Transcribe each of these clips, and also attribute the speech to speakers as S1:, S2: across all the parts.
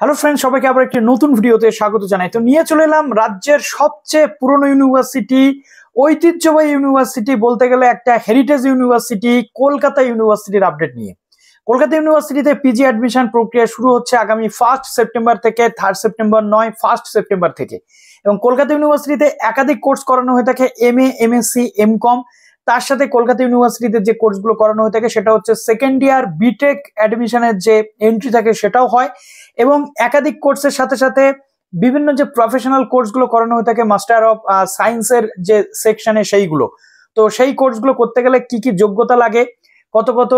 S1: hello friend সবাইকে আবার একটি নতুন ভিডিওতে স্বাগত জানাই তো নিয়ে চলে এলাম রাজ্যের সবচেয়ে পুরনো ইউনিভার্সিটি ঐতিহ্যবাহী ইউনিভার্সিটি বলতে গেলে একটা হেরিটেজ ইউনিভার্সিটি কলকাতা ইউনিভার্সিটির আপডেট নিয়ে কলকাতা ইউনিভার্সিটিতে পিজি অ্যাডমিশন প্রক্রিয়া শুরু হচ্ছে আগামী ফার্স্ট সেপ্টেম্বর থেকে থার্ড সেপ্টেম্বর নয় ফার্স্ট সেপ্টেম্বর থেকে এবং কলকাতা ইউনিভার্সিটিতে একাধিক কোর্স করানো হয়ে থাকে M A M S C M com তার সাথে কলকাতা ইউনিভার্সিটিতে যে কোর্সগুলো করানো হয়ে থাকে সেটা হচ্ছে সেকেন্ড ইয়ার বিটেক অ্যাডমিশনের যে এন্ট্রি থাকে সেটাও হয় এবং একাধিক কোর্সের সাথে সাথে বিভিন্ন যে প্রফেশনাল কোর্সগুলো করানো হয়ে থাকে মাস্টার অফ সায়েন্সের যে সেকশনে সেইগুলো তো সেই কোর্সগুলো করতে গেলে কি কি যোগ্যতা লাগে কত কত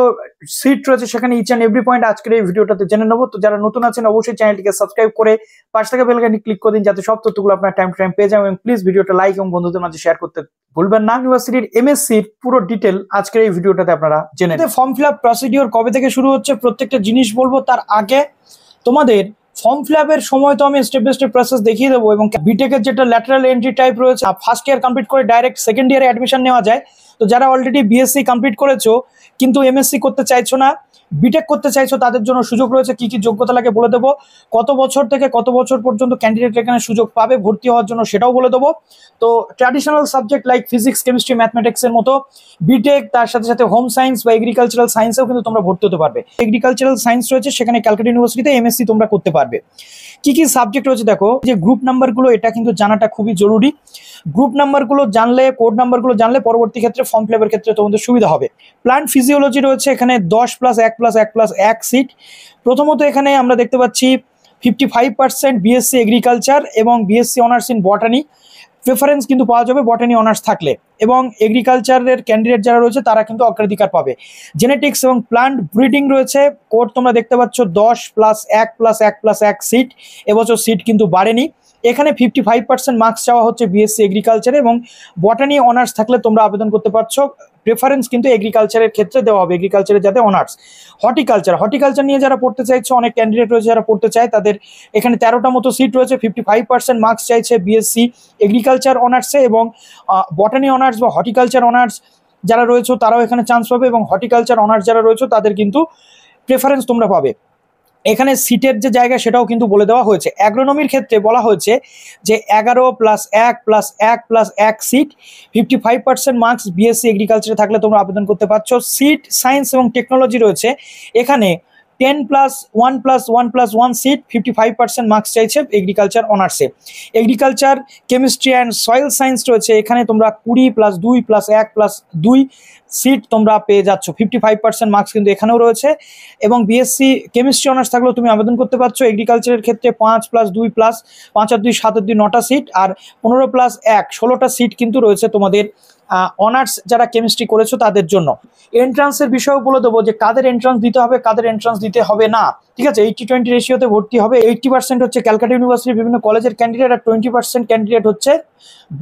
S1: সিট রয়েছে সেখানে ইচ অ্যান্ড এভরি পয়েন্ট আজকের এই ভিডিওটাতে জেনে নেবো তো যারা নতুন আছেন অবশ্যই চ্যানেলটিকে সাবস্ক্রাইব করে পাশ থেকে বেলকানি ক্লিক করে দিন যাতে সব তথ্যগুলো আপনার টাইম টাইম পেয়ে যাবেন প্লিজ ভিডিওটা লাইক এবং বন্ধুদের মাঝে শেয়ার করতে ভুলবেন না ইউনিভার্সিটির এমএসসির পুরো ডিটেল আজকের এই ভিডিওটাতে আপনারা জেনে ফর্ম ফিল আপ প্রসিডিওর কবে থেকে শুরু হচ্ছে প্রত্যেকটা জিনিস বলবো তার আগে তোমাদের ফর্ম ফিল আপের সময় তো আমি স্টেপ বাই স্টেপ প্রসেস দেখিয়ে দেবো এবং বিটেকের যেটা ল্যাটারাল এন্ট্রি টাইপ রয়েছে ফার্স্ট ইয়ার কমপ্লিট করে ডাইরেক্ট সেকেন্ড ইয়ারে অ্যাডমিশন নেওয়া যায় তো যারা অলরেডি বিএসসি কমপ্লিট করেছো কিন্তু এমএসসি করতে চাইছো না বিটেক করতে চাইছো তাদের জন্য সুযোগ রয়েছে কি কি যোগ্যতা লাগে বলে দেবো কত বছর থেকে কত বছর পর্যন্ত ক্যান্ডিডেট এখানে সুযোগ পাবে ভর্তি হওয়ার জন্য সেটাও বলে দেবো তো traditional subject like physics chemistry ম্যাথমেটিক্সের মতো বিটেক তার সাথে সাথে হোম সায়েন্স বা এগ্রিকালচারাল সায়েন্সেও কিন্তু তোমরা ভর্তি হতে পারবে এগ্রিকালচারাল সায়েন্স রয়েছে সেখানে ক্যালকাটা ইউনিভার্সিটিতে এমএসসি তোমরা করতে পারবে কি কি সাবজেক্ট রয়েছে দেখো যে গ্রুপ নাম্বারগুলো এটা কিন্তু জানাটা খুবই জরুরি গ্রুপ নাম্বারগুলো জানলে কোড নাম্বারগুলো জানলে পরবর্তী ক্ষেত্রে ফর্ম ফিলাপের ক্ষেত্রে তোমাদের সুবিধা হবে প্ল্যান্ট ফিজিওলজি রয়েছে এখানে দশ প্লাস এক প্লাস এক প্লাস এক সিট প্রথমত এখানে আমরা দেখতে পাচ্ছি fifty five percent BSc agriculture এবং BSc honours in botany preference কিন্তু পাওয়া যাবে বটানি অনার্স থাকলে এবং এগ্রিকালচারের ক্যান্ডিডেট যারা রয়েছে তারা কিন্তু অগ্রাধিকার পাবে জেনেটিক্স এবং প্লান্ট ব্রিডিং রয়েছে কোড তোমরা দেখতে পাচ্ছ দশ প্লাস এক প্লাস এক প্লাস এক সিট এবছর সিট কিন্তু বাড়েনি এখানে ফিফটি ফাইভ পার্সেন্ট মার্কস চাওয়া হচ্ছে বিএসসি এগ্রিকালচার এবং বটানি অনার্স থাকলে তোমরা আবেদন করতে পারছো প্রেফারেন্স কিন্তু এগ্রিকালচারের ক্ষেত্রে দেওয়া হবে এগ্রিকালচারের যাতে অনার্স হর্টিকালচার হর্টিকালচার নিয়ে যারা পড়তে চাইছে অনেক ক্যান্ডিডেট রয়েছে যারা পড়তে চায় তাদের এখানে তেরোটা মতো সিট রয়েছে ফিফটি ফাইভ পার্সেন্ট মার্কস চাইছে বিএসসি এগ্রিকালচার অনার্সে এবং বটানি অনার্স বা হর্টিকালচার অনার্স যারা রয়েছে তারাও এখানে চান্স পাবে এবং হর্টিকালচার অনার্স যারা রয়েছে তাদের কিন্তু প্রেফারেন্স তোমরা পাবে এখানে সিটের যে জায়গা সেটাও কিন্তু বলে দেওয়া হয়েছে অ্যাগ্রোনমির ক্ষেত্রে বলা হয়েছে যে এগারো প্লাস এক প্লাস এক প্লাস এক seat fifty five percent marks BSc এগ্রিকালচারে থাকলে তোমরা আবেদন করতে পারছো সিট সায়েন্স এবং টেকনোলজি রয়েছে এখানে ten plus one plus one plus one seat fifty five percent marks চাইছে এগ্রিকালচার অনার্সে agriculture chemistry and soil science রয়েছে এখানে তোমরা কুড়ি প্লাস দুই প্লাস এক প্লাস দুই সিট তোমরা পেয়ে যাচ্ছ ফিফটি ফাইভ পার্সেন্ট মার্কস কিন্তু এখানেও রয়েছে এবং বিএসসি কেমিস্ট্রি অনার্স থাকলেও তুমি আবেদন করতে পারছো এগ্রিকালচারের ক্ষেত্রে পাঁচ প্লাস দুই প্লাস পাঁচ আর দুই সাত আর দুই নটা সিট আর পনেরো প্লাস এক ষোলোটা সিট কিন্তু রয়েছে তোমাদের অনার্স যারা কেমিস্ট্রি করেছো তাদের জন্য এন্ট্রান্সের বিষয়েও বলে দেবো যে কাদের এন্ট্রান্স দিতে হবে কাদের এন্ট্রান্স দিতে হবে না ঠিক আছে এইটি টোয়েন্টি রেশিওতে ভর্তি হবে এইটি পার্সেন্ট হচ্ছে ক্যালকাটা ইউনিভার্সিটির বিভিন্ন কলেজের ক্যান্ডিডেট আর টোয়েন্টি পার্সেন্ট ক্যান্ডিডেট হচ্ছে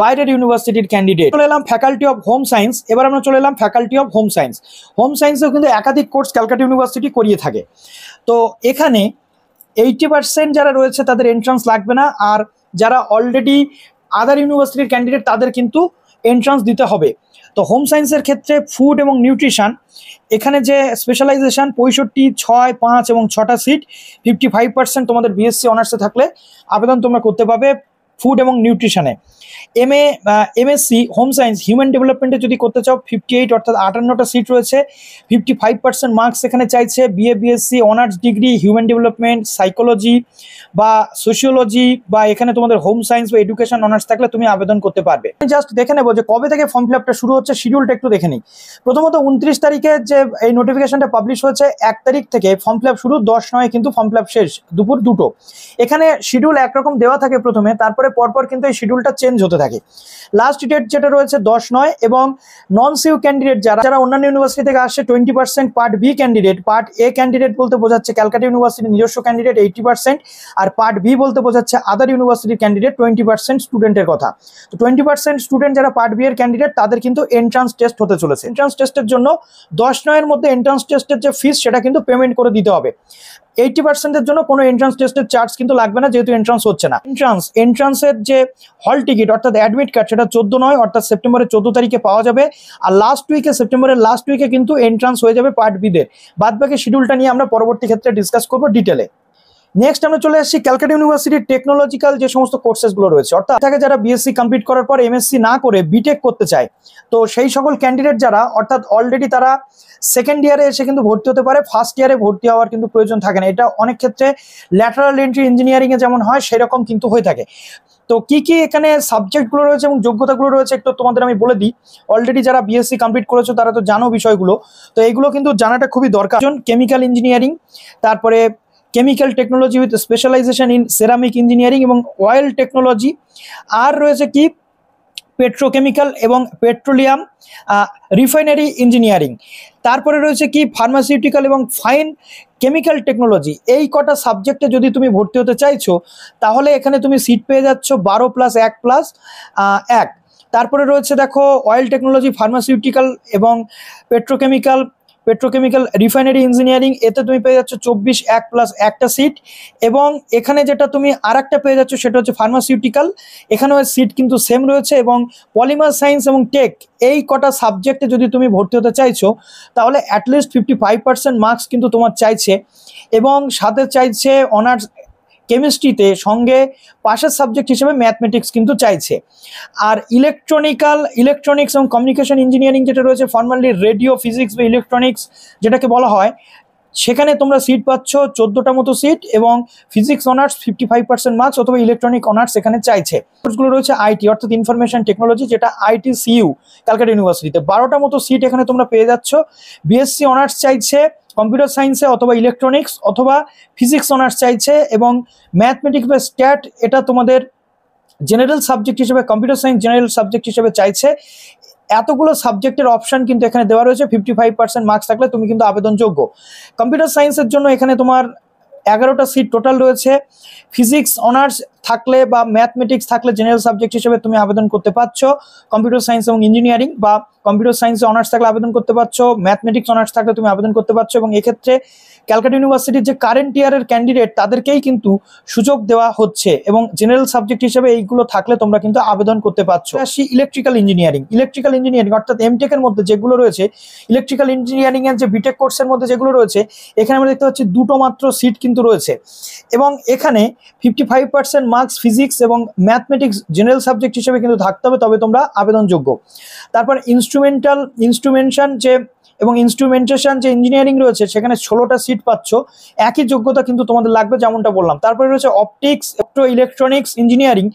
S1: বাইরের ইউনিভার্সিটির ক্যান্ডিডেট চলে এলাম ফ্যাকাল্টি অফ হোম সায়েন্স এবার আমরা চলে এলাম faculty of home science home সায়েন্সেও কিন্তু একাধিক কোর্স ক্যালকাটা ইউনিভার্সিটি করিয়ে থাকে তো এখানে এইটি পার্সেন্ট যারা রয়েছে তাদের এন্ট্রান্স লাগবে না আর যারা অলরেডি আদার ইউনিভার্সিটির ক্যান্ডিডেট তাদের কিন্তু এন্ট্রান্স দিতে হবে তো হোম সায়েন্সের ক্ষেত্রে ফুড এবং নিউট্রিশান এখানে যে স্পেশালাইজেশান পঁয়ষট্টি ছয় পাঁচ এবং ছটা সিট ফিফটি ফাইভ পার্সেন্ট তোমাদের বিএসসি অনার্সে থাকলে আবেদন তোমরা করতে পাবে ফুড এবং নিউট্রিশানে M uh, A MSc home science human ডেভেলপমেন্টে যদি করতে চাও ফিফটি এইট অর্থাৎ আটান্নটা সিট রয়েছে ফিফটি ফাইভ পার্সেন্ট মার্কস এখানে চাইছে BA BSc honours degree human development psychology বা সোশিওলজি বা এখানে তোমাদের হোম সায়েন্স বা এডুকেশন অনার্স থাকলে তুমি আবেদন করতে পারবে জাস্ট দেখে নেবো যে কবে থেকে ফর্ম ফিল শুরু হচ্ছে শিডিউলটা একটু দেখে নিই প্রথমত উনত্রিশ তারিখে যে এই নোটিফিকেশনটা পাবলিশ হয়েছে এক তারিখ থেকে ফর্ম ফিল শুরু দশ নয় কিন্তু ফর্ম ফিল শেষ দুপুর দুটো এখানে শিডিউল একরকম দেওয়া থাকে প্রথমে তারপরে পরপর কিন্তু এই শিডিউলটা চেঞ্জ হতে থাকে লাস্ট ডেট যেটা রয়েছে দশ নয় এবং নন সিউ ক্যান্ডিডেট যারা যারা অন্যান্য ইউনিভার্সিটি থেকে আসছে twenty percent part B candidate part A candidate বলতে বোঝাচ্ছে ক্যালকাটা ইউনিভার্সিটির নিজস্ব ক্যান্ডিডেট এইটি পার্সেন্ট আর পার্ট বি বলতে বোঝাচ্ছে আদার ইউনিভার্সিটির ক্যান্ডিডেট টোয়েন্টি পার্সেন্ট স্টুডেন্টের কথা তো টোয়েন্টি পার্সেন্ট স্টুডেন্ট যারা পার্ট বি এর ক্যান্ডিডেট তাদের কিন্তু এন্ট্রান্স টেস্ট হতে চলেছে এন্ট্রান্স টেস্টের জন্য দশ নয়ের মধ্যে এন্ট্রান্স টেস্টের যে ফিস সেটা কিন্তু পেমেন্ট করে দিতে হবে এইটি পার্সেন্টের জন্য কোনো এন্ট্রান্স টেস্টের চার্জ কিন্তু লাগবে না যেহেতু এন্ট্রান্স হচ্ছে না এন্ট্রান্স এন্ট্রান্সের যে হল টিকিট অর্থাৎ অ্যাডমিট কার্ড সেটা চোদ্দ নয় অর্থাৎ সেপ্টেম্বরের চোদ্দ তারিখে পাওয়া যাবে আর লাস্ট উইকে সেপ্টেম্বরের লাস্ট উইকে কিন্তু এন্ট্রান্স হয়ে যাবে পার্ট বিদের বাদ বাকি শিডিউলটা নিয়ে আমরা পরবর্তী ক্ষেত্রে ডিসকাস করবো ডিটেলে নেক্সট আমরা চলে আসছি ক্যালকাটা ইউনিভার্সিটির টেকনোলজিক্যাল যে সমস্ত কোর্সেসগুলো রয়েছে অর্থাৎ তাকে যারা বিএসসি কমপ্লিট করার পর এমএসসি না করে বিটেক করতে চায় তো সেই সকল ক্যান্ডিডেট যারা অর্থাৎ অলরেডি তারা সেকেন্ড ইয়ারে এসে কিন্তু ভর্তি হতে পারে ফার্স্ট ইয়ারে ভর্তি হওয়ার কিন্তু প্রয়োজন থাকে না এটা অনেক ক্ষেত্রে ল্যাটারাল এন্ট্রি ইঞ্জিনিয়ারিংয়ে যেমন হয় সেরকম কিন্তু হয়ে থাকে তো কি কি এখানে সাবজেক্টগুলো রয়েছে এবং যোগ্যতাগুলো রয়েছে একটু তোমাদের আমি বলে দিই অলরেডি যারা বিএসসি কমপ্লিট করেছো তারা তো জানো বিষয়গুলো তো এগুলো কিন্তু জানাটা খুবই দরকার কেমিক্যাল ইঞ্জিনিয়ারিং তারপরে chemical technology with specialization in ceramic engineering এবং অয়েল টেকনোলজি আর রয়েছে কি পেট্রোকেমিক্যাল এবং পেট্রোলিয়াম রিফাইনারি ইঞ্জিনিয়ারিং তারপরে রয়েছে কি ফার্মাসিউটিক্যাল এবং ফাইন কেমিক্যাল টেকনোলজি এই কটা সাবজেক্টে যদি তুমি ভর্তি হতে চাইছো তাহলে এখানে তুমি সিট পেয়ে যাচ্ছ বারো প্লাস এক প্লাস এক তারপরে রয়েছে দেখো অয়েল টেকনোলজি ফার্মাসিউটিক্যাল এবং পেট্রোকেমিক্যাল পেট্রোকেমিক্যাল রিফাইনারি ইঞ্জিনিয়ারিং এতে তুমি পেয়ে যাচ্ছ চব্বিশ এক প্লাস একটা সিট এবং এখানে যেটা তুমি আর একটা পেয়ে যাচ্ছ সেটা হচ্ছে ফার্মাসিউটিক্যাল এখানেও সিট কিন্তু সেম রয়েছে এবং পলিমার সায়েন্স এবং টেক এই কটা সাবজেক্টে যদি তুমি ভর্তি হতে চাইছো তাহলে at least fifty five percent marks কিন্তু তোমার চাইছে এবং সাথে চাইছে অনার্স কেমিস্ট্রিতে সঙ্গে পাশের সাবজেক্ট হিসেবে ম্যাথমেটিক্স কিন্তু চাইছে আর ইলেকট্রনিক্যাল ইলেকট্রনিক্স এবং কমিউনিকেশন ইঞ্জিনিয়ারিং যেটা রয়েছে ফর্মালি রেডিও ফিজিক্স বা ইলেকট্রনিক্স যেটাকে বলা হয় সেখানে তোমরা সিট পাচ্ছ চোদ্দোটা মতো সিট এবং physics honours fifty five percent marks অথবা ইলেকট্রনিক অনার্স এখানে চাইছে কোর্সগুলো রয়েছে আইটি অর্থাৎ ইনফরমেশন টেকনোলজি যেটা আইটি সিইউ ক্যালকাটা ইউনিভার্সিটিতে বারোটা মতো সিট এখানে তোমরা পেয়ে যাচ্ছ বিএসসি অনার্স চাইছে কম্পিউটার সায়েন্সে অথবা ইলেকট্রনিক্স অথবা ফিজিক্স অনার্স চাইছে এবং ম্যাথমেটিক্স বা স্ট্যাট এটা তোমাদের জেনারেল সাবজেক্ট হিসেবে কম্পিউটার সায়েন্স জেনারেল সাবজেক্ট হিসেবে চাইছে এতগুলো সাবজেক্টের অপশন কিন্তু এখানে দেওয়া রয়েছে ফিফটি ফাইভ পার্সেন্ট মার্কস থাকলে তুমি কিন্তু আবেদনযোগ্য কম্পিউটার সায়েন্সের জন্য এখানে তোমার এগারোটা সিট টোটাল রয়েছে ফিজিক্স অনার্স থাকলে বা ম্যাথমেটিক্স থাকলে জেনারেল সাবজেক্ট হিসেবে তুমি আবেদন করতে পারছো কম্পিউটার সায়েন্স এবং ইঞ্জিনিয়ারিং বা কম্পিউটার সায়েন্সে অনার্স থাকলে আবেদন করতে পারছ ম্যাথমেটিক্স অনার্স থাকলে তুমি আবেদন করতে পারছো এবং এক্ষেত্রে ক্যালকাটা ইউনিভার্সিটির যে কারেন্ট ইয়ারের ক্যান্ডিডেট তাদেরকেই কিন্তু সুযোগ দেওয়া হচ্ছে এবং জেনারেল সাবজেক্ট হিসেবে এইগুলো থাকলে তোমরা কিন্তু আবেদন করতে পারছো আসি ইলেকট্রিক্যাল ইঞ্জিনিয়ারিং ইলেকট্রিক্যাল ইঞ্জিনিয়ারিং অর্থাৎ এর মধ্যে যেগুলো রয়েছে ইলেকট্রিক্যাল ইঞ্জিনিয়ারিং এর যে বিটেক কোর্সের মধ্যে যেগুলো রয়েছে এখানে আমরা দেখতে পাচ্ছি দুটো মাত্র সিট কিন্তু রয়েছে এবং এখানে fifty five percent marks physics এবং ম্যাথমেটিক্স জেনারেল সাবজেক্ট হিসেবে কিন্তু থাকতে হবে তবে তোমরা আবেদনযোগ্য তারপর ইনস্ট্রুমেন্টাল ইনস্ট্রুমেন্টাল যে এবং ইনস্ট্রুমেন্টেশন যে ইঞ্জিনিয়ারিং রয়েছে সেখানে ষোলোটা সিট পাচ্ছ একই যোগ্যতা কিন্তু তোমাদের লাগবে যেমনটা বললাম তারপরে রয়েছে অপটিক্স ইলেকট্রো ইলেকট্রনিক্স ইঞ্জিনিয়ারিং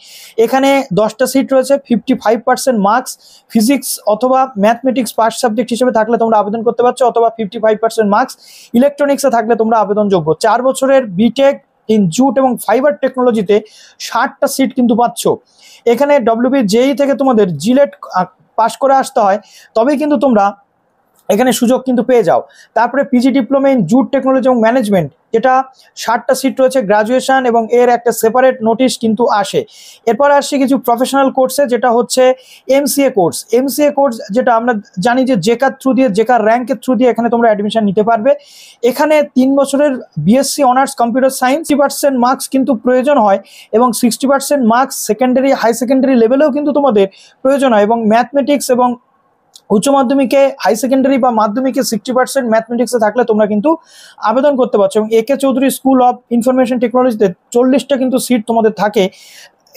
S1: এখানে দশটা সিট রয়েছে fifty five percent marks physics অথবা ম্যাথমেটিক্স পার্ট সাবজেক্ট হিসেবে থাকলে তোমরা আবেদন করতে পারছো অথবা ফিফটি ফাইভ পার্সেন্ট মার্কস ইলেকট্রনিক্সে থাকলে তোমরা আবেদনযোগ্য চার বছরের বিটেক ইন জুট এবং ফাইবার টেকনোলজিতে ষাটটা সিট কিন্তু পাচ্ছ এখানে ডব্লিউবি জেই e থেকে তোমাদের জিলেট পাশ e করে আসতে হয় তবেই কিন্তু তোমরা এখানে সুযোগ কিন্তু পেয়ে যাও তারপরে PG diploma in jute technology এবং ম্যানেজমেন্ট যেটা ষাটটা সিট রয়েছে গ্রাজুয়েশন এবং এর একটা সেপারেট নোটিশ কিন্তু আসে এরপর আসছে কিছু প্রফেশনাল কোর্সে যেটা হচ্ছে এমসিএ কোর্স এমসিএ কোর্স যেটা আমরা জানি যে জেকার থ্রু দিয়ে জেকার র্যাঙ্কের থ্রু দিয়ে এখানে তোমরা অ্যাডমিশন নিতে পারবে এখানে তিন বছরের BSc honours computer science percent marks কিন্তু প্রয়োজন হয় এবং sixty percent marks secondary high secondary লেভেলেও কিন্তু তোমাদের প্রয়োজন হয় এবং ম্যাথমেটিক্স এবং উচ্চ মাধ্যমিকে হাই সেকেন্ডারি বা মাধ্যমিকে সিক্সটি পার্সেন্ট ম্যাথমেটিক্সে থাকলে তোমরা কিন্তু আবেদন করতে পারছো এবং একে চৌধুরী স্কুল অফ ইনফরমেশন টেকনোলজিতে চল্লিশটা কিন্তু সিট তোমাদের থাকে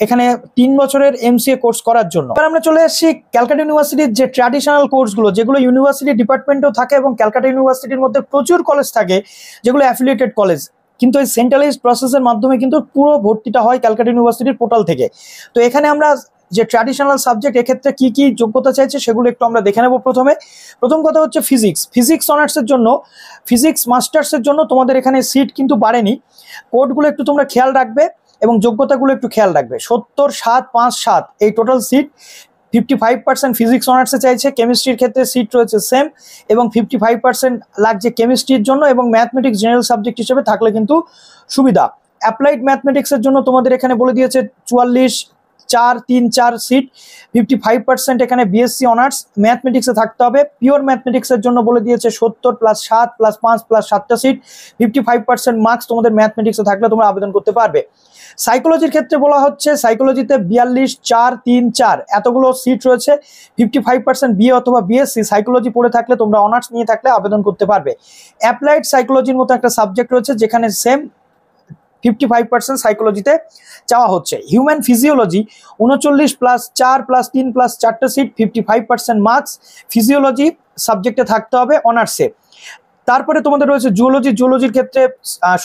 S1: এখানে তিন বছরের এমসিএ কোর্স করার জন্য এবার আমরা চলে আসছি ক্যালকাটা ইউনিভার্সিটির যে ট্র্যাডিশনাল কোর্সগুলো যেগুলো ইউনিভার্সিটি ডিপার্টমেন্টও থাকে এবং ক্যালকাটা ইউনিভার্সিটির মধ্যে প্রচুর কলেজ থাকে যেগুলো অ্যাফিলিয়েটেড কলেজ কিন্তু এই সেন্ট্রালাইজ প্রসেসের মাধ্যমে কিন্তু পুরো ভর্তিটা হয় ক্যালকাটা ইউনিভার্সিটির পোর্টাল থেকে তো এখানে আমরা যে ট্র্যাডিশনাল সাবজেক্ট এক্ষেত্রে কি কি যোগ্যতা চাইছে সেগুলো একটু আমরা দেখে নেবো প্রথমে প্রথম কথা হচ্ছে ফিজিক্স ফিজিক্স অনার্সের জন্য ফিজিক্স মাস্টার্সের জন্য তোমাদের এখানে সিট কিন্তু বাড়েনি কোডগুলো একটু তোমরা খেয়াল রাখবে এবং যোগ্যতাগুলো একটু খেয়াল রাখবে সত্তর সাত পাঁচ সাত এই total seat fifty five percent physics অনার্সে চাইছে কেমিস্ট্রির ক্ষেত্রে সিট রয়েছে সেম এবং ফিফটি ফাইভ পার্সেন্ট লাগছে কেমিস্ট্রির জন্য এবং ম্যাথমেটিক্স জেনারেল সাবজেক্ট হিসেবে থাকলে কিন্তু সুবিধা অ্যাপ্লাইড ম্যাথমেটিক্সের জন্য তোমাদের এখানে বলে দিয়েছে চুয়াল্লিশ চার তিন চার সিট ফিফটি ফাইভ পার্সেন্ট এখানে বিএসসি অনার্স ম্যাথমেটিক্সে থাকতে হবে পিওর ম্যাথমেটিক্সের জন্য বলে দিয়েছে সত্তর প্লাস সাত প্লাস পাঁচ প্লাস সাতটা seat fifty five percent marks তোমাদের ম্যাথমেটিক্সে থাকলে তোমরা আবেদন করতে পারবে সাইকোলজির ক্ষেত্রে বলা হচ্ছে সাইকোলজিতে বিয়াল্লিশ চার তিন চার এতগুলো সিট রয়েছে ফিফটি ফাইভ পার্সেন্ট বিএ অথবা বিএসসি সাইকোলজি পড়ে থাকলে তোমরা অনার্স নিয়ে থাকলে আবেদন করতে পারবে অ্যাপ্লাইড সাইকোলজির মতো একটা সাবজেক্ট রয়েছে যেখানে সেম ফিফটি ফাইভ পার্সেন্ট সাইকোলজিতে চাওয়া হচ্ছে হিউম্যান ফিজিওলজি উনচল্লিশ প্লাস চার প্লাস তিন প্লাস চারটে seat fifty five percent marks physiology সাবজেক্টে থাকতে হবে অনার্সে তারপরে তোমাদের রয়েছে জুওলজি জুওলজির ক্ষেত্রে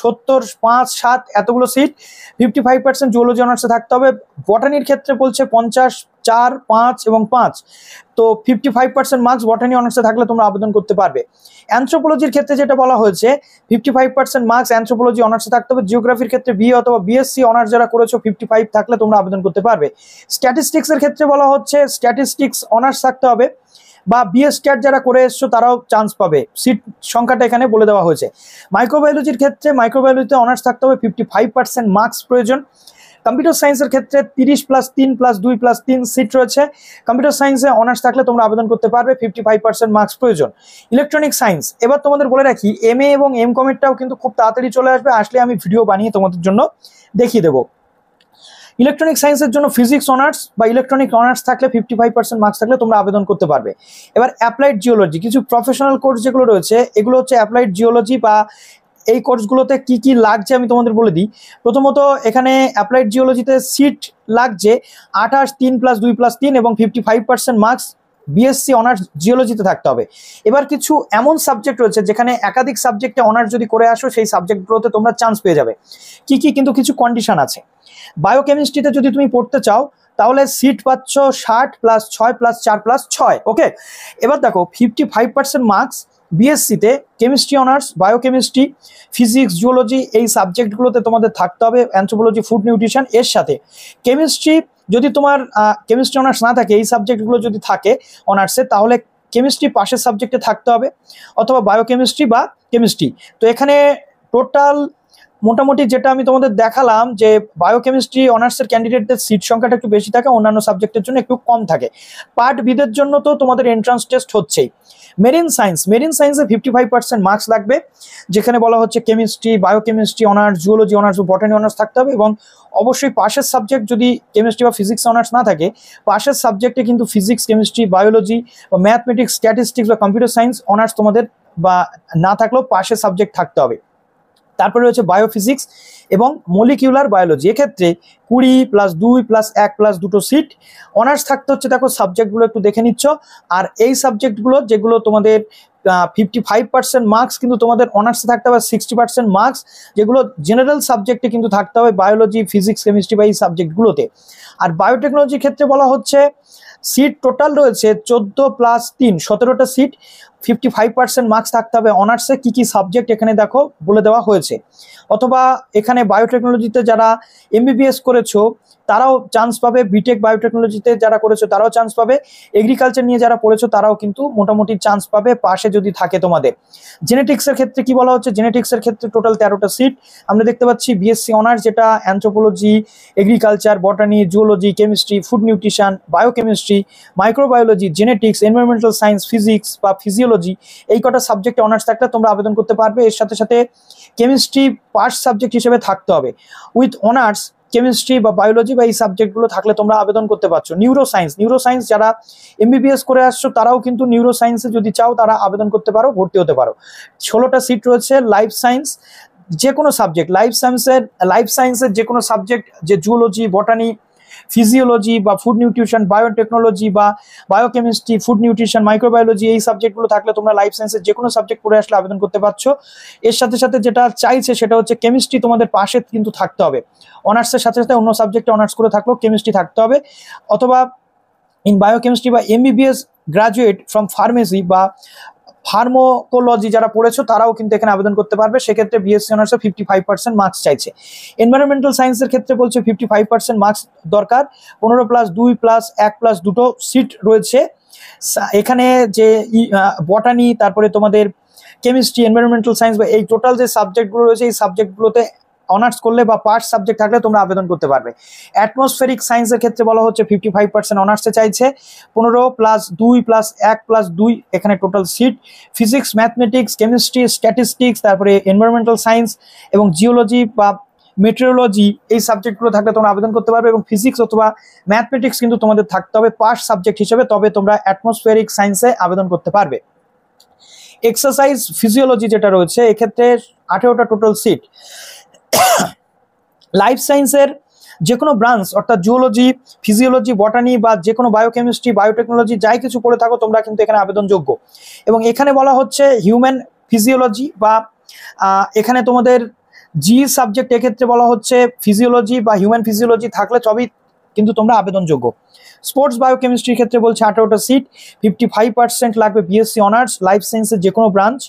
S1: সত্তর পাঁচ সাত এতগুলো seat fifty five percent zoology অনার্সে থাকতে হবে বটানির ক্ষেত্রে বলছে পঞ্চাশ চার পাঁচ এবং পাঁচ তো fifty five percent marks botany অনার্সে থাকলে তোমরা আবেদন করতে পারবে অ্যান্থ্রোপোলজির ক্ষেত্রে যেটা বলা হয়েছে fifty five percent marks anthropology অনার্সে থাকতে হবে জিওগ্রাফির ক্ষেত্রে বিএ অথবা বিএসসি অনার্স যারা করেছো ফিফটি ফাইভ থাকলে তোমরা আবেদন করতে পারবে স্ট্যাটিস্টিক্সের ক্ষেত্রে বলা হচ্ছে স্ট্যাটিস্টিক্স অনার্স থাকতে হবে বা বিএস ক্যাট যারা করে এসছো তারাও চান্স পাবে সিট সংখ্যাটা এখানে বলে দেওয়া হয়েছে মাইক্রোবায়োলজির ক্ষেত্রে মাইক্রোবায়োলজিতে অনার্স থাকতে হবে ফিফটি ফাইভ পার্সেন্ট মার্কস প্রয়োজন কম্পিউটার সায়েন্সের ক্ষেত্রে তিরিশ প্লাস তিন প্লাস দুই প্লাস তিন সিট রয়েছে কম্পিউটার সায়েন্সে অনার্স থাকলে তোমরা আবেদন করতে পারবে ফিফটি ফাইভ পার্সেন্ট মার্কস প্রয়োজন ইলেকট্রনিক সায়েন্স এবার তোমাদের বলে রাখি এম এ এবং এম কমেরটাও কিন্তু খুব তাড়াতাড়ি চলে আসবে আসলে আমি ভিডিও বানিয়ে তোমাদের জন্য দেখিয়ে দেবো ইলেকট্রনিক সায়েন্সের জন্য ফিজিক্স অনার্স বা ইলেকট্রনিক অনার্স থাকলে ফিফটি ফাইভ পার্সেন্ট মার্কস থাকলে তোমরা আবেদন করতে পারবে এবার অ্যাপ্লাইড জিওলজি কিছু প্রফেশনাল কোর্স যেগুলো রয়েছে এগুলো হচ্ছে অ্যাপ্লাইড জিওলজি বা এই কোর্সগুলোতে কি কি লাগছে আমি তোমাদের বলে দিই প্রথমত এখানে অ্যাপ্লাইড জিওলজিতে সিট লাগছে আঠাশ তিন প্লাস দুই প্লাস তিন এবং fifty five percent marks BSc honours জিওলজিতে থাকতে হবে এবার কিছু এমন সাবজেক্ট রয়েছে যেখানে একাধিক সাবজেক্টে অনার্স যদি করে আসো সেই সাবজেক্টগুলোতে তোমরা চান্স পেয়ে যাবে কি কি কিন্তু কিছু কন্ডিশন আছে বায়োকেমিস্ট্রিতে যদি তুমি পড়তে চাও তাহলে সিট পাচ্ছ ষাট প্লাস ছয় প্লাস চার প্লাস ছয় ওকে এবার দেখো ফিফটি ফাইভ পার্সেন্ট মার্কস বিএসসিতে chemistry honours biochemistry physics zoology এই সাবজেক্টগুলোতে তোমাদের থাকতে হবে অ্যান্থ্রোপোলজি ফুড নিউট্রিশন এর সাথে কেমিস্ট্রি যদি তোমার কেমিস্ট্রি অনার্স না থাকে এই সাবজেক্টগুলো যদি থাকে অনার্সে তাহলে কেমিস্ট্রি পাশের সাবজেক্টে থাকতে হবে অথবা বায়োকেমিস্ট্রি বা কেমিস্ট্রি তো এখানে টোটাল মোটামুটি যেটা আমি তোমাদের দেখালাম যে বায়োকেমিস্ট্রি অনার্সের ক্যান্ডিডেটদের সিট সংখ্যাটা একটু বেশি থাকে অন্যান্য সাবজেক্টের জন্য একটু কম থাকে পার্ট বিদের জন্য তো তোমাদের এন্ট্রান্স টেস্ট হচ্ছেই মেরিন সায়েন্স মেরিন সায়েন্সে ফিফটি ফাইভ পার্সেন্ট মার্কস লাগবে যেখানে বলা হচ্ছে chemistry biochemistry honours zoology honours botany honours থাকতে হবে এবং অবশ্যই পাশের সাবজেক্ট যদি কেমিস্ট্রি বা ফিজিক্স অনার্স না থাকে পাশের সাবজেক্টে কিন্তু ফিজিক্স কেমিস্ট্রি বায়োলজি বা ম্যাথমেটিক্স স্ট্যাটিস্টিক্স বা কম্পিউটার সায়েন্স অনার্স তোমাদের বা না থাকলেও পাশের সাবজেক্ট থাকতে হবে তারপরে রয়েছে বায়োফিজিক্স এবং মলিকিউলার বায়োলজি এক্ষেত্রে কুড়ি প্লাস দুই প্লাস এক প্লাস দুটো সিট অনার্স থাকতে হচ্ছে দেখো সাবজেক্টগুলো একটু দেখে নিচ্ছ আর এই সাবজেক্টগুলো যেগুলো তোমাদের ফিফটি ফাইভ পার্সেন্ট মার্কস কিন্তু তোমাদের অনার্সে থাকতে হবে সিক্সটি পার্সেন্ট মার্কস যেগুলো জেনারেল সাবজেক্টে কিন্তু থাকতে হবে বায়োলজি ফিজিক্স কেমিস্ট্রি বা এই সাবজেক্টগুলোতে আর বায়োটেকনোলজির ক্ষেত্রে বলা হচ্ছে সিট টোটাল রয়েছে চোদ্দো প্লাস তিন সতেরোটা seat fifty five percent marks থাকতে হবে অনার্সে কী কী সাবজেক্ট এখানে দেখো বলে দেওয়া হয়েছে অথবা এখানে বায়োটেকনোলজিতে যারা এমবিবিএস করেছো তারাও চান্স পাবে বিটেক বায়োটেকনোলজিতে যারা করেছো তারাও চান্স পাবে এগ্রিকালচার নিয়ে যারা পড়েছো তারাও কিন্তু মোটামুটি চান্স পাবে পাশে যদি থাকে তোমাদের জেনেটিক্সের ক্ষেত্রে কি বলা হচ্ছে জেনেটিক্সের ক্ষেত্রে টোটাল তেরোটা সিট আমরা দেখতে পাচ্ছি বিএসসি অনার্স যেটা anthropology agriculture botany zoology chemistry food nutrition biochemistry microbiology genetics environmental science physics বা ফিজিও সোশিয়োলজি এই কটা সাবজেক্টে অনার্স থাকলে তোমরা আবেদন করতে পারবে এর সাথে সাথে কেমিস্ট্রি পার্ট সাবজেক্ট হিসেবে থাকতে হবে উইথ অনার্স কেমিস্ট্রি বা বায়োলজি বা এই সাবজেক্টগুলো থাকলে তোমরা আবেদন করতে পারছো নিউরো সায়েন্স নিউরো সায়েন্স যারা এমবিবিএস করে আসছো তারাও কিন্তু নিউরো সায়েন্সে যদি চাও তারা আবেদন করতে পারো ভর্তি হতে পারো ষোলোটা সিট রয়েছে লাইফ সায়েন্স যে কোনো সাবজেক্ট লাইফ সায়েন্সের লাইফ সায়েন্সের যে কোনো সাবজেক্ট যে জুওলজি বটানি ফিজিওলজি বা ফুড নিউট্রিশন বায়োটেকনোলজি বা বায়োকেমিস্ট্রি ফুড নিউট্রিশন মাইক্রোবায়োলজি এই সাবজেক্টগুলো থাকলে তোমরা লাইফ সায়েন্সের যে কোনো সাবজেক্ট পড়ে আসলে আবেদন করতে পারছো এর সাথে সাথে যেটা চাইছে সেটা হচ্ছে কেমিস্ট্রি তোমাদের পাশে কিন্তু থাকতে হবে অনার্সের সাথে সাথে অন্য সাবজেক্টে অনার্স করে থাকলেও কেমিস্ট্রি থাকতে হবে অথবা ইন বায়োকেমিস্ট্রি বা এমবিবিএস গ্রাজুয়েট ফ্রম ফার্মেসি বা ফার্মোকোলজি যারা পড়েছো তারাও কিন্তু এখানে আবেদন করতে পারবে সেক্ষেত্রে বিএসসি অনার্সে ফিফটি ফাইভ পার্সেন্ট মার্কস চাইছে এনভায়রনমেন্টাল সায়েন্সের ক্ষেত্রে বলছে ফিফটি ফাইভ পার্সেন্ট মার্কস দরকার পনেরো প্লাস দুই প্লাস এক প্লাস দুটো সিট রয়েছে এখানে যে বটানি তারপরে তোমাদের কেমিস্ট্রি এনভায়রনমেন্টাল সায়েন্স বা এই টোটাল যে সাবজেক্টগুলো রয়েছে এই সাবজেক্টগুলোতে অনার্স করলে বা পার্ট সাবজেক্ট থাকলে তোমরা আবেদন করতে পারবে অ্যাটমসফেরিক সায়েন্সের ক্ষেত্রে বলা হচ্ছে ফিফটি ফাইভ পার্সেন্ট অনার্সে চাইছে পনেরো প্লাস দুই প্লাস এক প্লাস দুই এখানে total seat physics mathematics chemistry statistics তারপরে এনভায়রনমেন্টাল সায়েন্স এবং জিওলজি বা মেটেরিওলজি এই সাবজেক্টগুলো থাকলে তোমরা আবেদন করতে পারবে এবং ফিজিক্স অথবা ম্যাথমেটিক্স কিন্তু তোমাদের থাকতে হবে পার্ট সাবজেক্ট হিসেবে তবে তোমরা অ্যাটমসফেরিক সায়েন্সে আবেদন করতে পারবে এক্সারসাইজ ফিজিওলজি যেটা রয়েছে এক্ষেত্রে আঠেরোটা টোটাল সিট লাইফ সায়েন্সের যে কোনো ব্রাঞ্চ অর্থাৎ জুওলজি ফিজিওলজি বটানি বা যে কোনো বায়োকেমিস্ট্রি বায়োটেকনোলজি যাই কিছু পড়ে থাকো তোমরা কিন্তু এখানে আবেদনযোগ্য এবং এখানে বলা হচ্ছে হিউম্যান ফিজিওলজি বা এখানে তোমাদের জি সাবজেক্ট এক্ষেত্রে বলা হচ্ছে ফিজিওলজি বা হিউম্যান ফিজিওলজি থাকলে সবই কিন্তু তোমরা আবেদনযোগ্য স্পোর্টস বায়োকেমিস্ট্রির ক্ষেত্রে বলছে আঠারোটা সিট ফিফটি ফাইভ পার্সেন্ট লাগবে বিএসসি অনার্স লাইফ সায়েন্সের যে কোনো ব্রাঞ্চ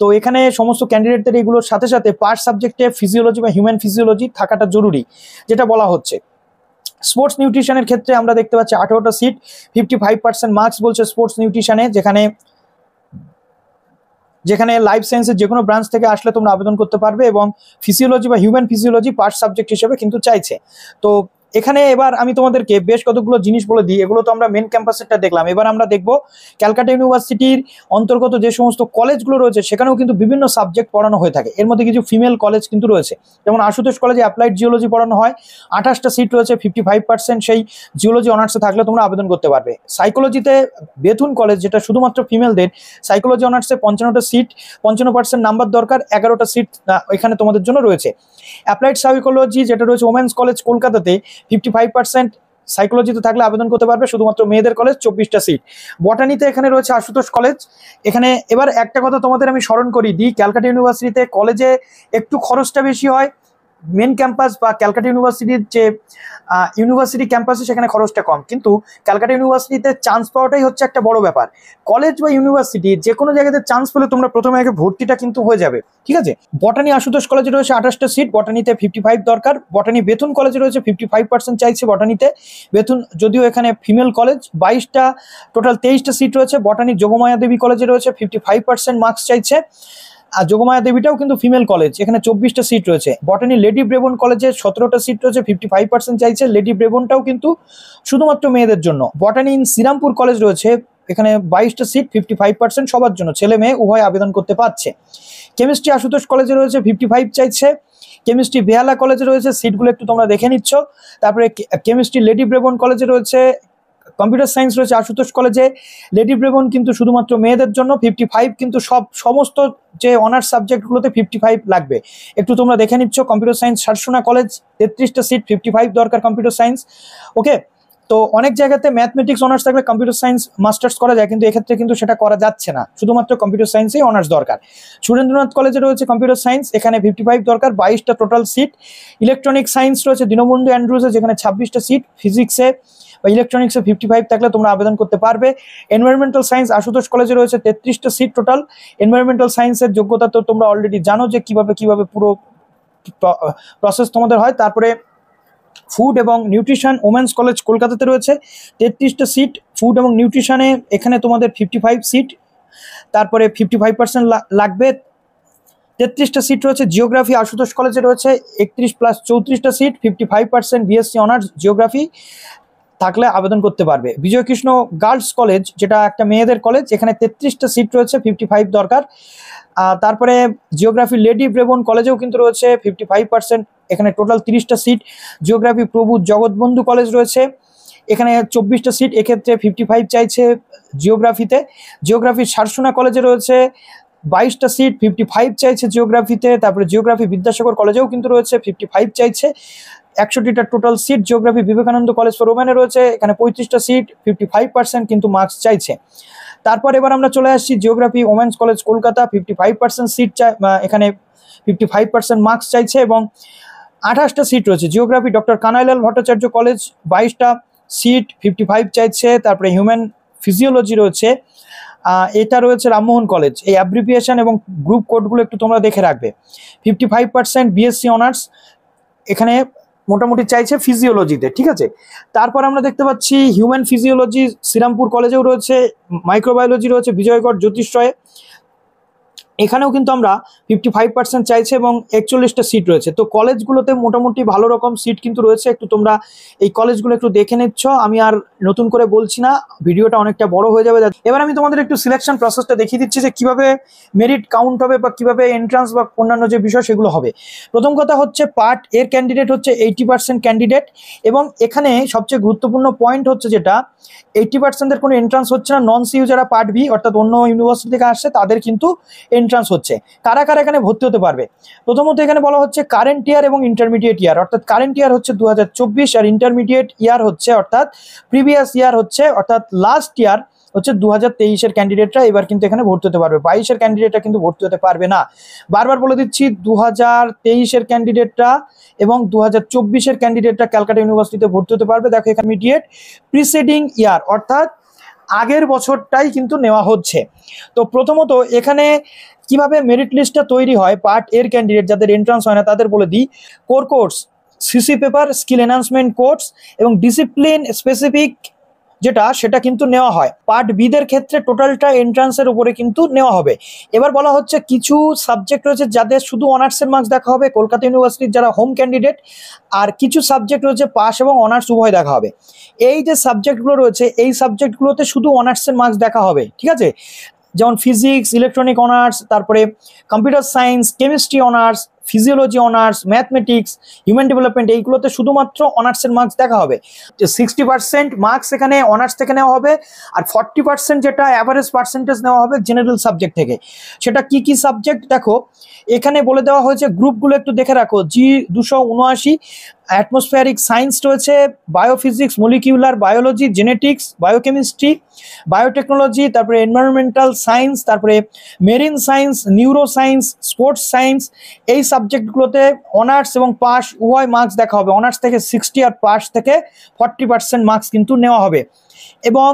S1: তো এখানে সমস্ত ক্যান্ডিডেটদের এগুলোর সাথে সাথে পার্ট সাবজেক্টে ফিজিওলজি বা হিউম্যান ফিজিওলজি থাকাটা জরুরি যেটা বলা হচ্ছে স্পোর্টস নিউট্রিশনের ক্ষেত্রে আমরা দেখতে পাচ্ছি আঠারোটা seat fifty five percent marks বলছে স্পোর্টস নিউট্রিশনে যেখানে যেখানে লাইফ সায়েন্সের যে কোনো ব্রাঞ্চ থেকে আসলে তোমরা আবেদন করতে পারবে এবং ফিজিওলজি বা হিউম্যান ফিজিওলজি পার্ট সাবজেক্ট হিসেবে কিন্তু চাইছে তো এখানে এবার আমি তোমাদেরকে বেশ কতগুলো জিনিস বলে দিই এগুলো তো আমরা মেন ক্যাম্পাসেরটা দেখলাম এবার আমরা দেখব ক্যালকাটা ইউনিভার্সিটির অন্তর্গত যে সমস্ত কলেজগুলো রয়েছে সেখানেও কিন্তু বিভিন্ন সাবজেক্ট পড়ানো হয়ে থাকে এর মধ্যে কিছু ফিমেল কলেজ কিন্তু রয়েছে যেমন আশুতোষ কলেজে অ্যাপ্লাইড জিওলজি পড়ানো হয় আঠাশটা সিট রয়েছে ফিফটি ফাইভ পার্সেন্ট সেই জিওলজি অনার্সে থাকলে তোমরা আবেদন করতে পারবে সাইকোলজিতে বেথুন কলেজ যেটা শুধুমাত্র ফিমেলদের সাইকোলজি অনার্সে পঞ্চান্নটা সিট পঞ্চান্ন পার্সেন্ট নাম্বার দরকার এগারোটা সিট এখানে তোমাদের জন্য রয়েছে অ্যাপ্লাইড সাইকোলজি যেটা রয়েছে ওমেন্স কলেজ কলকাতাতে ফিফটি ফাইভ পার্সেন্ট সাইকোলজিতে থাকলে আবেদন করতে পারবে শুধুমাত্র মেয়েদের কলেজ চব্বিশটা সিট বটানিতে এখানে রয়েছে আশুতোষ কলেজ এখানে এবার একটা কথা তোমাদের আমি স্মরণ করি দি ক্যালকাটা ইউনিভার্সিটিতে কলেজে একটু খরচটা বেশি হয় মেন ক্যাম্পাস বা ক্যালকাটা ইউনিভার্সিটির যে ইউনিভার্সিটি ক্যাম্পাসে সেখানে খরচটা কম কিন্তু ক্যালকাটা ইউনিভার্সিটিতে চান্স পাওয়াটাই হচ্ছে একটা বড় ব্যাপার কলেজ বা ইউনিভার্সিটি যে কোনো জায়গাতে চান্স পেলে তোমরা প্রথমে আগে ভর্তিটা কিন্তু হয়ে যাবে ঠিক আছে বটানি আশুতোষ কলেজে রয়েছে আঠাশটা সিট বটানিতে ফিফটি ফাইভ দরকার বটানি বেতন কলেজে রয়েছে ফিফটি ফাইভ পার্সেন্ট চাইছে বটানিতে বেতন যদিও এখানে ফিমেল কলেজ বাইশটা টোটাল তেইশটা সিট রয়েছে বটানি যোগমায়া দেবী কলেজে রয়েছে ফিফটি ফাইভ পার্সেন্ট মার্কস চাইছে আর যোগমায়া দেবীটাও কিন্তু ফিমেল কলেজ এখানে চব্বিশটা সিট রয়েছে বটানি লেডি ব্রেবন কলেজে সতেরোটা সিট রয়েছে ফিফটি ফাইভ পার্সেন্ট চাইছে লেডি ব্রেবনটাও কিন্তু শুধুমাত্র মেয়েদের জন্য বটানি ইন শ্রীরামপুর কলেজ রয়েছে এখানে বাইশটা সিট ফিফটি ফাইভ পার্সেন্ট সবার জন্য ছেলে মেয়ে উভয় আবেদন করতে পারছে কেমিস্ট্রি আশুতোষ কলেজে রয়েছে ফিফটি ফাইভ চাইছে কেমিস্ট্রি বেহালা কলেজে রয়েছে সিটগুলো একটু তোমরা দেখে নিচ্ছ তারপরে কেমিস্ট্রি লেডি ব্রেবন কলেজে রয়েছে কম্পিউটার সায়েন্স রয়েছে আশুতোষ কলেজে লেডি ব্রেভন কিন্তু শুধুমাত্র মেয়েদের জন্য ফিফটি ফাইভ কিন্তু সব সমস্ত যে অনার্স সাবজেক্টগুলোতে ফিফটি ফাইভ লাগবে একটু তোমরা দেখে নিচ্ছ কম্পিউটার সায়েন্স সারসোনা কলেজ তেত্রিশটা সিট ফিফটি ফাইভ দরকার কম্পিউটার সায়েন্স ওকে তো অনেক জায়গাতে ম্যাথমেটিক্স অনার্স থাকলে কম্পিউটার সায়েন্স মাস্টার্স করা যায় কিন্তু এক্ষেত্রে কিন্তু সেটা করা যাচ্ছে না শুধুমাত্র কম্পিউটার সায়েন্সেই অনার্স দরকার সুরেন্দ্রনাথ কলেজে রয়েছে কম্পিউটার সায়েন্স এখানে ফিফটি ফাইভ দরকার বাইশটা টোটাল সিট ইলেকট্রনিক সায়েন্স রয়েছে দীনবন্ধু অ্যান্ড্রুজে যেখানে ছাব্বিশটা সিট ফিজিক্সে বা ইলেকট্রনিক্সে ফিফটি ফাইভ থাকলে তোমরা আবেদন করতে পারবে এনভায়রনমেন্টাল সায়েন্স আশুতোষ কলেজে রয়েছে তেত্রিশটা সিট টোটাল এনভায়রনমেন্টাল সায়েন্সের যোগ্যতা তো তোমরা অলরেডি জানো যে কিভাবে কিভাবে পুরো প্রসেস তোমাদের হয় তারপরে ফুড এবং নিউট্রিশন ওমেন্স কলেজ কলকাতাতে রয়েছে তেত্রিশটা সিট ফুড এবং নিউট্রিশনে এখানে তোমাদের ফিফটি ফাইভ সিট তারপরে ফিফটি ফাইভ পার্সেন্ট লাগবে তেত্রিশটা সিট রয়েছে জিওগ্রাফি আশুতোষ কলেজে রয়েছে একত্রিশ প্লাস চৌত্রিশটা seat fifty five percent BSc honours geography থাকলে আবেদন করতে পারবে বিজয়কৃষ্ণ গার্লস কলেজ যেটা একটা মেয়েদের কলেজ এখানে তেত্রিশটা সিট রয়েছে ফিফটি ফাইভ দরকার তারপরে জিওগ্রাফি লেডি ব্রেবন কলেজেও কিন্তু রয়েছে ফিফটি ফাইভ পার্সেন্ট এখানে টোটাল তিরিশটা seat geography Prabhu Jagatbandhu college রয়েছে এখানে চব্বিশটা সিট এক্ষেত্রে ফিফটি ফাইভ চাইছে জিওগ্রাফিতে জিওগ্রাফির সারসোনা কলেজে রয়েছে বাইশটা সিট ফিফটি ফাইভ চাইছে জিওগ্রাফিতে তারপরে জিওগ্রাফি বিদ্যাসাগর কলেজেও কিন্তু রয়েছে ফিফটি ফাইভ চাইছে একশোটিটা total seat geography Vivekananda college for ওমেনে রয়েছে এখানে পঁয়ত্রিশটা সিট ফিফটি ফাইভ পার্সেন্ট কিন্তু মার্কস চাইছে তারপর এবার আমরা চলে আসছি geography women's college Kolkata fifty five percent seat চাই এখানে ফিফটি ফাইভ পার্সেন্ট মার্কস চাইছে এবং আঠাশটা সিট রয়েছে geography doctor Kanailal Bhattacharya college বাইশটা সিট ফিফটি ফাইভ চাইছে তারপরে হিউম্যান ফিজিওলজি রয়েছে এটা রয়েছে রামমোহন কলেজ এই অ্যাব্রিভিয়েশন এবং গ্রুপ কোডগুলো একটু তোমরা দেখে রাখবে fifty five percent BSc honours এখানে মোটামুটি চাইছে ফিজিওলজিতে ঠিক আছে তারপর আমরা দেখতে পাচ্ছি হিউম্যান ফিজিওলজি শ্রীরামপুর কলেজেও রয়েছে মাইক্রোবায়োলজি রয়েছে বিজয়গড় জ্যোতিষয়ে এখানেও কিন্তু আমরা ফিফটি ফাইভ পার্সেন্ট চাইছে এবং একচল্লিশটা সিট রয়েছে তো কলেজগুলোতে মোটামুটি ভালো রকম সিট কিন্তু রয়েছে একটু তোমরা এই কলেজগুলো একটু দেখে নিচ্ছ আমি আর নতুন করে বলছি না ভিডিওটা অনেকটা বড় হয়ে যাবে এবার আমি তোমাদের একটু সিলেকশন প্রসেসটা দেখিয়ে দিচ্ছি যে কিভাবে মেরিট কাউন্ট হবে বা কিভাবে এন্ট্রান্স বা অন্যান্য যে বিষয় সেগুলো হবে প্রথম কথা হচ্ছে পার্ট এর ক্যান্ডিডেট হচ্ছে এইটি পার্সেন্ট ক্যান্ডিডেট এবং এখানে সবচেয়ে গুরুত্বপূর্ণ পয়েন্ট হচ্ছে যেটা এইটি পার্সেন্টের কোনো এন্ট্রান্স হচ্ছে না নন সিউ যারা পার্ট বি অর্থাৎ অন্য ইউনিভার্সিটি থেকে আসছে তাদের কিন্তু এন্ট্রান্স হচ্ছে কারা কারা এখানে ভর্তি হতে পারবে প্রথমত এখানে বলা হচ্ছে কারেন্ট ইয়ার এবং ইন্টারমিডিয়েট ইয়ার অর্থাৎ কারেন্ট ইয়ার হচ্ছে দু আর ইন্টারমিডিয়েট ইয়ার হচ্ছে অর্থাৎ প্রিভিয়াস ইয়ার হচ্ছে অর্থাৎ লাস্ট ইয়ার হচ্ছে দু হাজার তেইশের ক্যান্ডিডেটরা এবার কিন্তু এখানে ভর্তি হতে পারবে বাইশের ক্যান্ডিডেটরা কিন্তু ভর্তি হতে পারবে না বারবার বলে দিচ্ছি দু হাজার তেইশের ক্যান্ডিডেটরা এবং দু হাজার চব্বিশের ক্যান্ডিডেটরা ক্যালকাটা ইউনিভার্সিটিতে ভর্তি হতে পারবে দেখো এখানে মিডিয়েট প্রিসিডিং ইয়ার অর্থাৎ আগের বছরটাই কিন্তু নেওয়া হচ্ছে তো প্রথমত এখানে কিভাবে মেরিট লিস্টটা তৈরি হয় পার্ট এর ক্যান্ডিডেট যাদের এন্ট্রান্স হয় না তাদের বলে দিই core course CC paper skill enhancement course এবং ডিসিপ্লিন স্পেসিফিক যেটা সেটা কিন্তু নেওয়া হয় পার্ট বিদের ক্ষেত্রে টোটালটা এন্ট্রান্সের উপরে কিন্তু নেওয়া হবে এবার বলা হচ্ছে কিছু সাবজেক্ট রয়েছে যাদের শুধু অনার্সের মার্কস দেখা হবে কলকাতা ইউনিভার্সিটির যারা হোম ক্যান্ডিডেট আর কিছু সাবজেক্ট রয়েছে পাস এবং অনার্স উভয় দেখা হবে এই যে সাবজেক্টগুলো রয়েছে এই সাবজেক্টগুলোতে শুধু অনার্সের মার্কস দেখা হবে ঠিক আছে যেমন ফিজিক্স ইলেকট্রনিক অনার্স তারপরে computer science chemistry honours physiology honours mathematics human development এইগুলোতে শুধুমাত্র অনার্সের মার্কস দেখা হবে যে সিক্সটি পার্সেন্ট মার্কস এখানে অনার্স থেকে নেওয়া হবে আর ফর্টি পার্সেন্ট যেটা অ্যাভারেজ পার্সেন্টেজ নেওয়া হবে জেনারেল সাবজেক্ট থেকে সেটা কি কি সাবজেক্ট দেখো এখানে বলে দেওয়া হয়েছে গ্রুপগুলো একটু দেখে রাখো জি দুশো উনআশি অ্যাটমসফেয়ারিক সায়েন্স রয়েছে biophysics molecular biology genetics biochemistry biotechnology তারপরে এনভায়রনমেন্টাল সায়েন্স তারপরে marine science neuro science sports science এই সাবজেক্টগুলোতে অনার্স এবং পাস উভয় মার্কস দেখা হবে অনার্স থেকে সিক্সটি আর পাস থেকে ফর্টি পার্সেন্ট মার্কস কিন্তু নেওয়া হবে এবং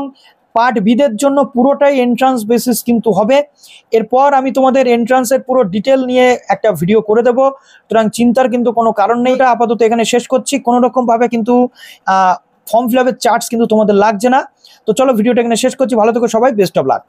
S1: পার্ট বিদের জন্য পুরোটাই এন্ট্রান্স বেসিস কিন্তু হবে এরপর আমি তোমাদের এন্ট্রান্সের পুরো ডিটেল নিয়ে একটা ভিডিও করে দেব সুতরাং চিন্তার কিন্তু কোনো কারণ নেই এটা আপাতত এখানে শেষ করছি কোনো ভাবে কিন্তু ফর্ম ফিল আপের চার্জ কিন্তু তোমাদের লাগছে না তো চলো ভিডিওটা এখানে শেষ করছি ভালো থেকো সবাই বেস্ট অফ লাক